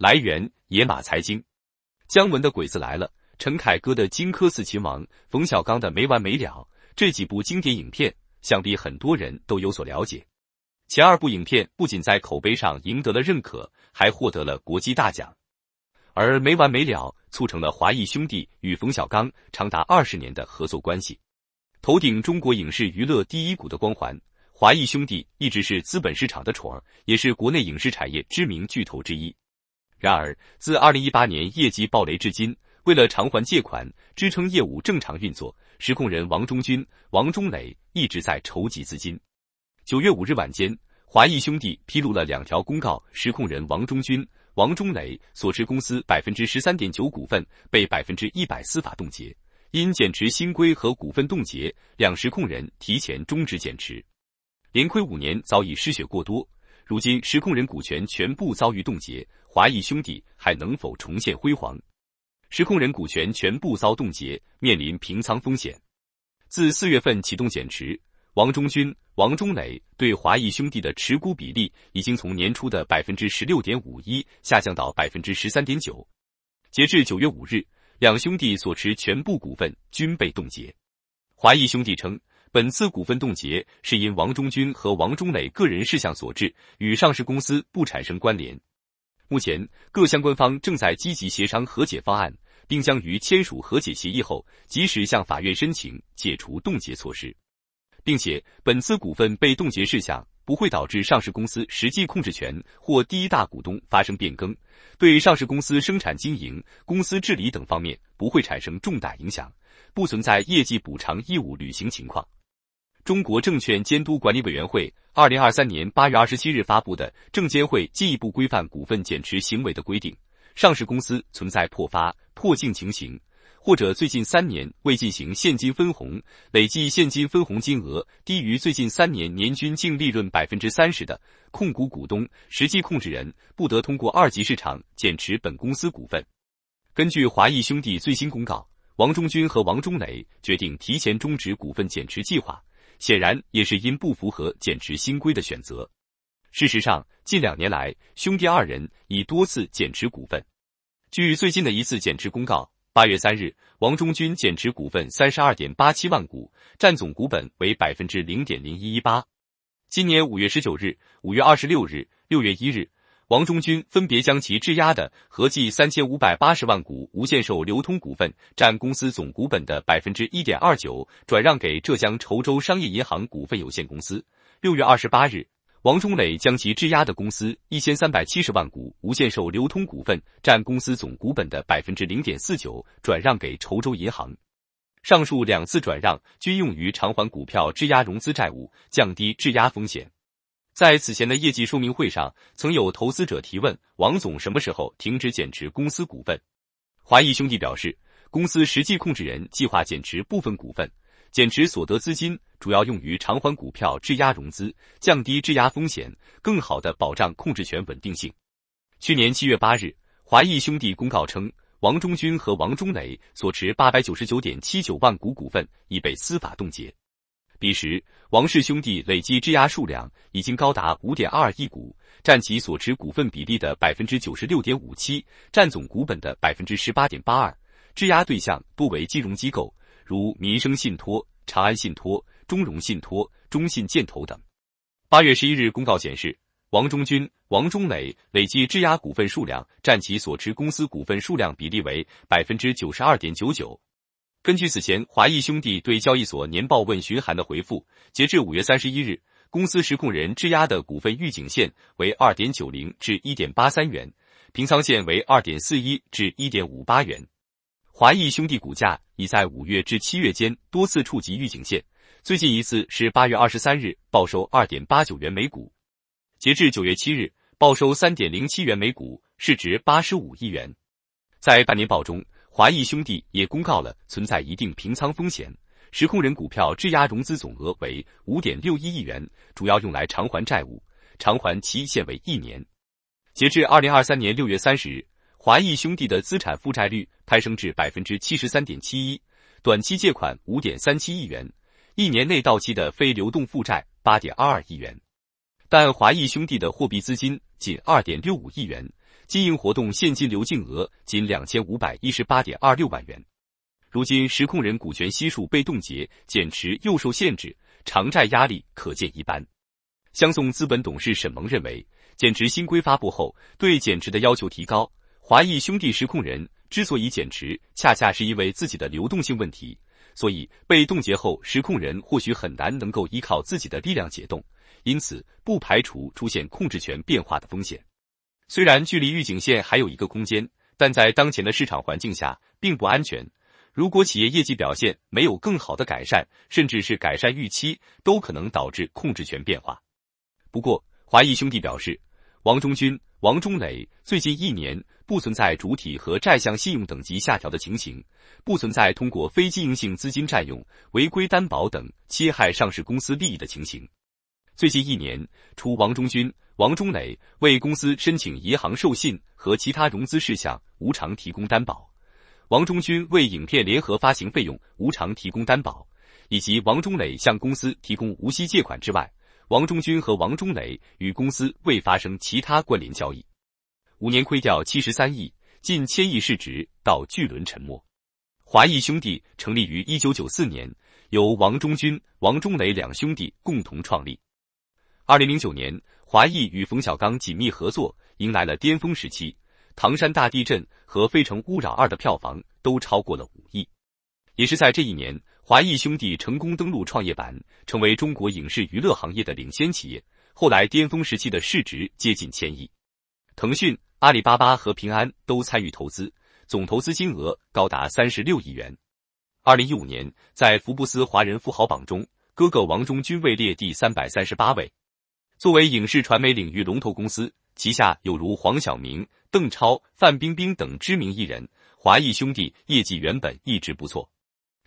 来源：野马财经。姜文的《鬼子来了》，陈凯歌的《荆轲刺秦王》，冯小刚的《没完没了》这几部经典影片，想必很多人都有所了解。前二部影片不仅在口碑上赢得了认可，还获得了国际大奖。而《没完没了》促成了华谊兄弟与冯小刚长达二十年的合作关系。头顶中国影视娱乐第一股的光环，华谊兄弟一直是资本市场的宠儿，也是国内影视产业知名巨头之一。然而，自二零一八年业绩暴雷至今，为了偿还借款、支撑业务正常运作，实控人王中军、王中磊一直在筹集资金。九月五日晚间，华谊兄弟披露了两条公告：实控人王中军、王中磊所持公司百分之十三点九股份被百分之一百司法冻结，因减持新规和股份冻结，两实控人提前终止减持。连亏五年，早已失血过多，如今实控人股权全部遭遇冻结。华谊兄弟还能否重现辉煌？实控人股权全部遭冻结，面临平仓风险。自四月份启动减持，王中军、王中磊对华谊兄弟的持股比例已经从年初的百分之十六点五一下降到百分之十三点九。截至九月五日，两兄弟所持全部股份均被冻结。华谊兄弟称，本次股份冻结是因王中军和王中磊个人事项所致，与上市公司不产生关联。目前，各相关方正在积极协商和解方案，并将于签署和解协议后，及时向法院申请解除冻结措施。并且，本次股份被冻结事项不会导致上市公司实际控制权或第一大股东发生变更，对上市公司生产经营、公司治理等方面不会产生重大影响，不存在业绩补偿义务履行情况。中国证券监督管理委员会二零二三年八月二十七日发布的《证监会进一步规范股份减持行为的规定》，上市公司存在破发、破净情形，或者最近三年未进行现金分红，累计现金分红金额低于最近三年年均净利润百分之三十的控股股东、实际控制人，不得通过二级市场减持本公司股份。根据华谊兄弟最新公告，王中军和王中磊决定提前终止股份减持计划。显然也是因不符合减持新规的选择。事实上，近两年来，兄弟二人已多次减持股份。据最近的一次减持公告，八月三日，王中军减持股份三十二点八七万股，占总股本为百分之零点零一一八。今年五月十九日、五月二十六日、六月一日。王忠军分别将其质押的合计三千五百八十万股无限售流通股份，占公司总股本的百分之一点二九，转让给浙江稠州商业银行股份有限公司。六月二十八日，王忠磊将其质押的公司一千三百七十万股无限售流通股份，占公司总股本的百分之零点四九，转让给稠州银行。上述两次转让均用于偿还股票质押融资债务，降低质押风险。在此前的业绩说明会上，曾有投资者提问王总什么时候停止减持公司股份。华谊兄弟表示，公司实际控制人计划减持部分股份，减持所得资金主要用于偿还股票质押融资，降低质押风险，更好的保障控制权稳定性。去年七月八日，华谊兄弟公告称，王中军和王中磊所持八百九十九点七九万股股份已被司法冻结。彼时，王氏兄弟累计质押数量已经高达五点二亿股，占其所持股份比例的百分之九十六点五七，占总股本的百分之十八点八二。质押对象多为金融机构，如民生信托、长安信托、中融信托、中信建投等。八月十一日公告显示，王中军、王中磊累计质押股份数量占其所持公司股份数量比例为百分之九十二点九九。根据此前华谊兄弟对交易所年报问询函的回复，截至五月三十一日，公司实控人质押的股份预警线为二点九零至一点八三元，平仓线为二点四一至一点五八元。华谊兄弟股价已在五月至七月间多次触及预警线，最近一次是八月二十三日报收二点八九元每股，截至九月七日报收三点零七元每股，市值八十五亿元。在半年报中。华谊兄弟也公告了存在一定平仓风险，实控人股票质押融资总额为五点六一亿元，主要用来偿还债务，偿还期限为一年。截至二零二三年六月三十日，华谊兄弟的资产负债率攀升至百分之七十三点七一，短期借款五点三七亿元，一年内到期的非流动负债八点二二亿元，但华谊兄弟的货币资金仅二点六五亿元。经营活动现金流净额仅两千五百一十八点二六万元，如今实控人股权悉数被冻结，减持又受限制，偿债压力可见一斑。相颂资本董事沈萌认为，减持新规发布后，对减持的要求提高，华谊兄弟实控人之所以减持，恰恰是因为自己的流动性问题，所以被冻结后，实控人或许很难能够依靠自己的力量解冻，因此不排除出现控制权变化的风险。虽然距离预警线还有一个空间，但在当前的市场环境下并不安全。如果企业业绩表现没有更好的改善，甚至是改善预期，都可能导致控制权变化。不过，华谊兄弟表示，王中军、王中磊最近一年不存在主体和债项信用等级下调的情形，不存在通过非经营性资金占用、违规担保等侵害上市公司利益的情形。最近一年，除王中军、王中磊为公司申请银行授信和其他融资事项无偿提供担保，王中军为影片联合发行费用无偿提供担保，以及王中磊向公司提供无息借款之外，王中军和王中磊与公司未发生其他关联交易。五年亏掉七十三亿，近千亿市值到巨轮沉没。华谊兄弟成立于一九九四年，由王中军、王中磊两兄弟共同创立。二零零九年，华谊与冯小刚紧密合作，迎来了巅峰时期。唐山大地震和《非诚勿扰二》的票房都超过了五亿。也是在这一年，华谊兄弟成功登陆创业板，成为中国影视娱乐行业的领先企业。后来，巅峰时期的市值接近千亿。腾讯、阿里巴巴和平安都参与投资，总投资金额高达三十六亿元。二零一五年，在福布斯华人富豪榜中，哥哥王中军位列第三百三十八位。作为影视传媒领域龙头公司，旗下有如黄晓明、邓超、范冰冰等知名艺人，华谊兄弟业绩原本一直不错，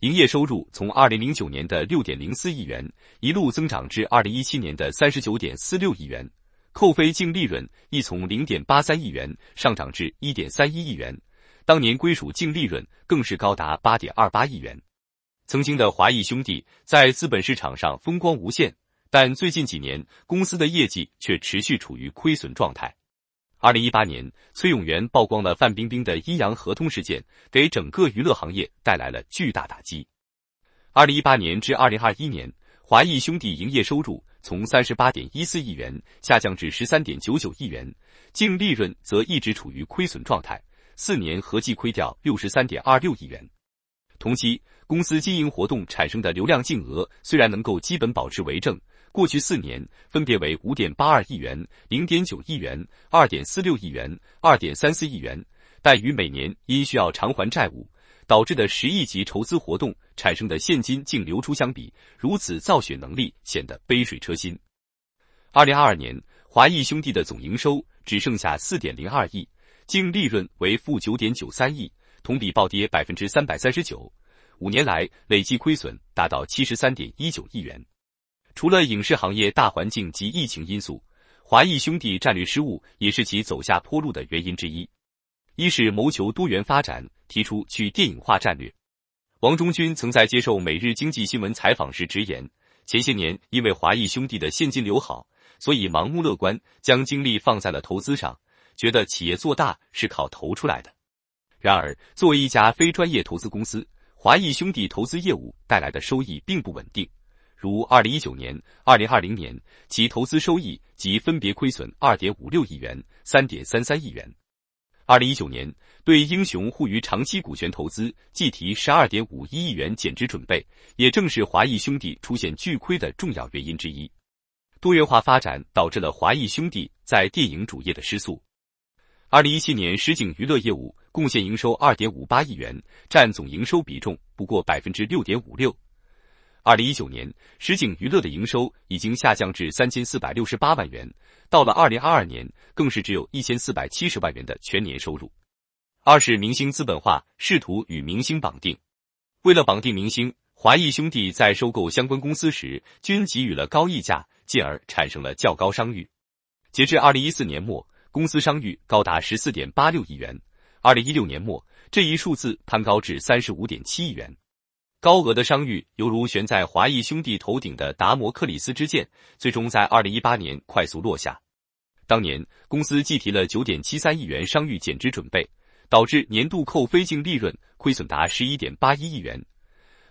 营业收入从二零零九年的六点零四亿元一路增长至二零一七年的三十九点四六亿元，扣非净利润亦从零点八三亿元上涨至一点三一亿元，当年归属净利润更是高达八点二八亿元。曾经的华谊兄弟在资本市场上风光无限。但最近几年，公司的业绩却持续处于亏损状态。二零一八年，崔永元曝光了范冰冰的阴阳合同事件，给整个娱乐行业带来了巨大打击。二零一八年至二零二一年，华谊兄弟营业收入从三十八点一四亿元下降至十三点九九亿元，净利润则一直处于亏损状态，四年合计亏掉六十三点二六亿元。同期，公司经营活动产生的流量净额虽然能够基本保持为正。过去四年分别为五点八二亿元、零点九亿元、二点四六亿元、二点三四亿元，但与每年因需要偿还债务导致的十亿级筹资活动产生的现金净流出相比，如此造血能力显得杯水车薪。二零二二年，华谊兄弟的总营收只剩下四点零二亿，净利润为负九点九三亿，同比暴跌百分之三百三十九，五年来累计亏损达到七十三点一九亿元。除了影视行业大环境及疫情因素，华谊兄弟战略失误也是其走下坡路的原因之一。一是谋求多元发展，提出去电影化战略。王中军曾在接受《每日经济新闻》采访时直言，前些年因为华谊兄弟的现金流好，所以盲目乐观，将精力放在了投资上，觉得企业做大是靠投出来的。然而，作为一家非专业投资公司，华谊兄弟投资业务带来的收益并不稳定。如二零一九年、二零二零年，其投资收益及分别亏损二点五六亿元、三点三三亿元。二零一九年，对英雄互娱长期股权投资计提十二点五一亿元减值准备，也正是华谊兄弟出现巨亏的重要原因之一。多元化发展导致了华谊兄弟在电影主业的失速。二零一七年，实景娱乐业务贡献营收二点五八亿元，占总营收比重不过百分之六点五六。二零一九年，实景娱乐的营收已经下降至三千四百六十八万元，到了二零二二年，更是只有一千四百七十万元的全年收入。二是明星资本化，试图与明星绑定。为了绑定明星，华谊兄弟在收购相关公司时均给予了高溢价，进而产生了较高商誉。截至二零一四年末，公司商誉高达十四点八六亿元；二零一六年末，这一数字攀高至三十五点七亿元。高额的商誉犹如悬在华谊兄弟头顶的达摩克里斯之剑，最终在二零一八年快速落下。当年公司计提了九点七三亿元商誉减值准备，导致年度扣非净利润亏损达十一点八一亿元。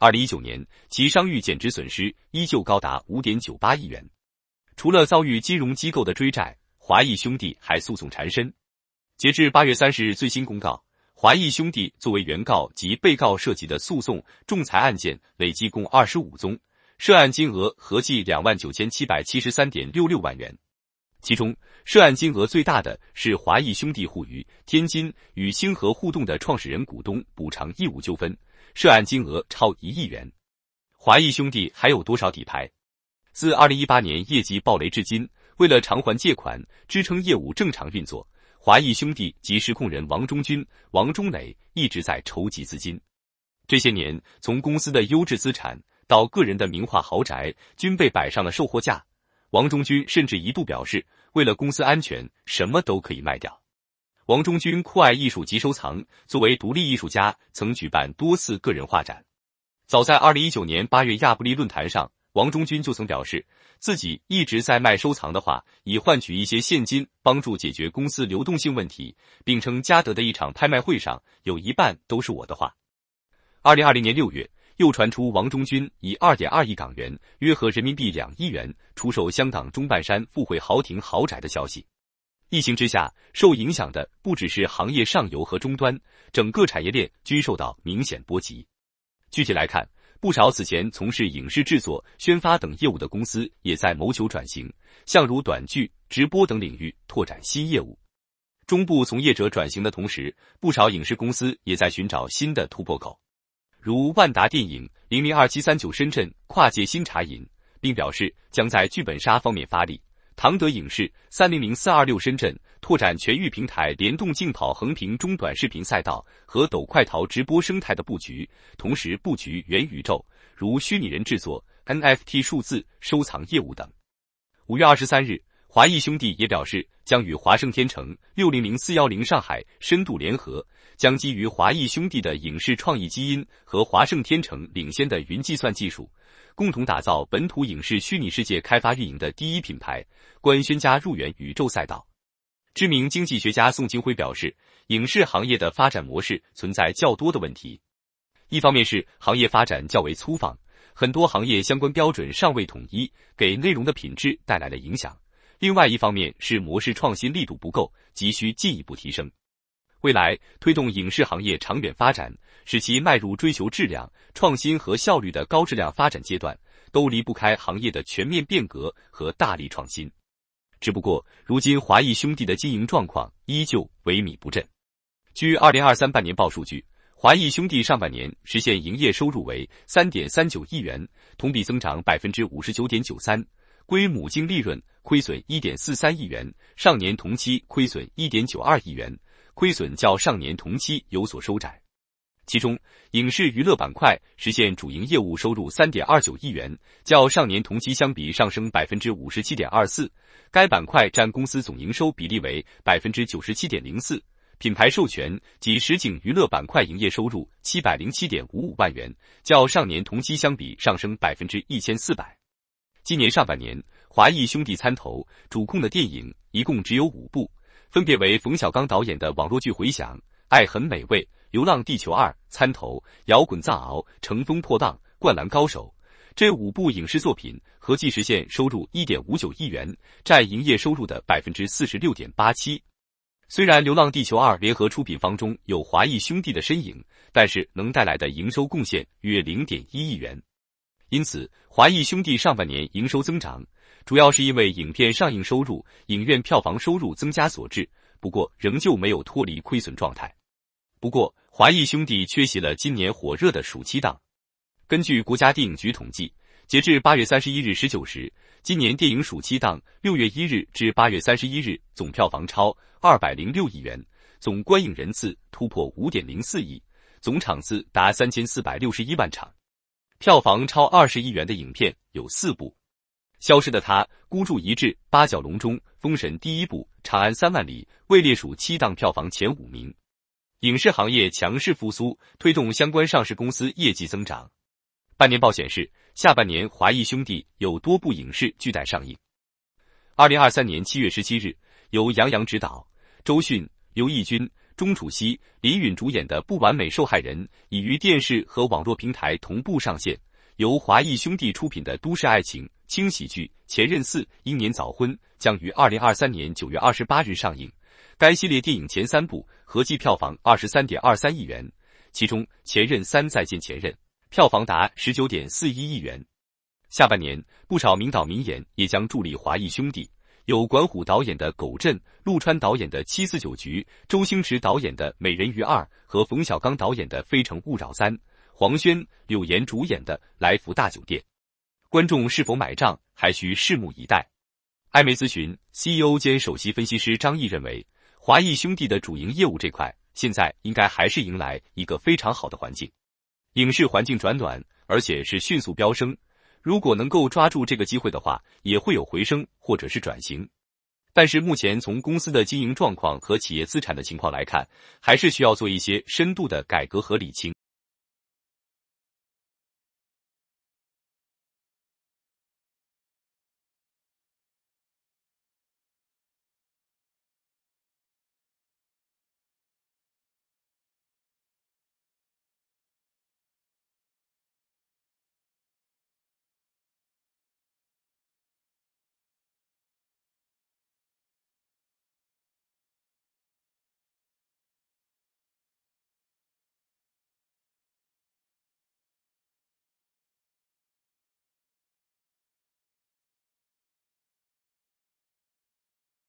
二零一九年，其商誉减值损失依旧高达五点九八亿元。除了遭遇金融机构的追债，华谊兄弟还诉讼缠身。截至八月三十日最新公告。华谊兄弟作为原告及被告涉及的诉讼、仲裁案件累计共二十五宗，涉案金额合计两万九千七百七十三点六六万元。其中，涉案金额最大的是华谊兄弟互娱天津与星河互动的创始人股东补偿义务纠纷，涉案金额超一亿元。华谊兄弟还有多少底牌？自二零一八年业绩暴雷至今，为了偿还借款、支撑业务正常运作。华谊兄弟及实控人王中军、王中磊一直在筹集资金。这些年，从公司的优质资产到个人的名画豪宅，均被摆上了售货架。王中军甚至一度表示，为了公司安全，什么都可以卖掉。王中军酷爱艺术及收藏，作为独立艺术家，曾举办多次个人画展。早在二零一九年八月亚布力论坛上。王中军就曾表示，自己一直在卖收藏的画，以换取一些现金，帮助解决公司流动性问题，并称嘉德的一场拍卖会上有一半都是我的画。二零二零年六月，又传出王中军以二点二亿港元（约合人民币两亿元）出售香港中半山富汇豪庭豪宅的消息。疫情之下，受影响的不只是行业上游和终端，整个产业链均受到明显波及。具体来看，不少此前从事影视制作、宣发等业务的公司，也在谋求转型，向如短剧、直播等领域拓展新业务。中部从业者转型的同时，不少影视公司也在寻找新的突破口，如万达电影零零二七三九深圳跨界新茶饮，并表示将在剧本杀方面发力。唐德影视三零零四二六深圳拓展全域平台联动竞跑横屏中短视频赛道和抖快淘直播生态的布局，同时布局元宇宙，如虚拟人制作、NFT 数字收藏业务等。五月二十三日，华谊兄弟也表示将与华盛天成六零零四幺零上海深度联合，将基于华谊兄弟的影视创意基因和华盛天成领先的云计算技术。共同打造本土影视虚拟世界开发运营的第一品牌，官宣加入元宇宙赛道。知名经济学家宋清辉表示，影视行业的发展模式存在较多的问题。一方面是行业发展较为粗放，很多行业相关标准尚未统一，给内容的品质带来了影响；另外一方面是模式创新力度不够，急需进一步提升。未来推动影视行业长远发展，使其迈入追求质量、创新和效率的高质量发展阶段，都离不开行业的全面变革和大力创新。只不过，如今华谊兄弟的经营状况依旧萎靡不振。据二零二三半年报数据，华谊兄弟上半年实现营业收入为三点三九亿元，同比增长百分之五十九点九三，归母净利润亏损一点四三亿元，上年同期亏损一点九二亿元。亏损较上年同期有所收窄，其中影视娱乐板块实现主营业务收入三点二九亿元，较上年同期相比上升百分之五十七点二四，该板块占公司总营收比例为百分之九十七点零四。品牌授权及实景娱乐板块营业收入七百零七点五五万元，较上年同期相比上升百分之一千四百。今年上半年，华谊兄弟参投主控的电影一共只有五部。分别为冯小刚导演的网络剧《回响》，《爱很美味》，《流浪地球二》，《参头》，《摇滚藏獒》，《乘风破浪》，《灌篮高手》这五部影视作品合计实现收入1.59亿元，占营业收入的百分之四十六点八七。虽然《流浪地球二》联合出品方中有华谊兄弟的身影，但是能带来的营收贡献约零点一亿元。因此，华谊兄弟上半年营收增长，主要是因为影片上映收入、影院票房收入增加所致。不过，仍旧没有脱离亏损状态。不过，华谊兄弟缺席了今年火热的暑期档。根据国家电影局统计，截至八月三十一日十九时，今年电影暑期档六月一日至八月三十一日总票房超二百零六亿元，总观影人次突破五点零四亿，总场次达三千四百六十一万场。票房超二十亿元的影片有四部，《消失的他》、《孤注一掷》、《八角笼中》、《封神》第一部，《长安三万里》位列数七档票房前五名。影视行业强势复苏，推动相关上市公司业绩增长。半年报显示，下半年华谊兄弟有多部影视剧待上映。二零二三年七月十七日，由杨洋执导，周迅、刘奕君。钟楚曦、李允主演的《不完美受害人》已于电视和网络平台同步上线。由华谊兄弟出品的都市爱情轻喜剧《前任四：英年早婚》将于二零二三年九月二十八日上映。该系列电影前三部合计票房二十三点二三亿元，其中《前任三：再见前任》票房达十九点四一亿元。下半年，不少名导名演也将助力华谊兄弟。有管虎导演的《狗镇》，陆川导演的《七四九局》，周星驰导演的《美人鱼二》和冯小刚导演的《非诚勿扰三》，黄轩、柳岩主演的《来福大酒店》，观众是否买账，还需拭目以待。艾媒咨询 CEO 兼首席分析师张毅认为，华谊兄弟的主营业务这块，现在应该还是迎来一个非常好的环境，影视环境转暖，而且是迅速飙升。如果能够抓住这个机会的话，也会有回升或者是转型。但是目前从公司的经营状况和企业资产的情况来看，还是需要做一些深度的改革和理清。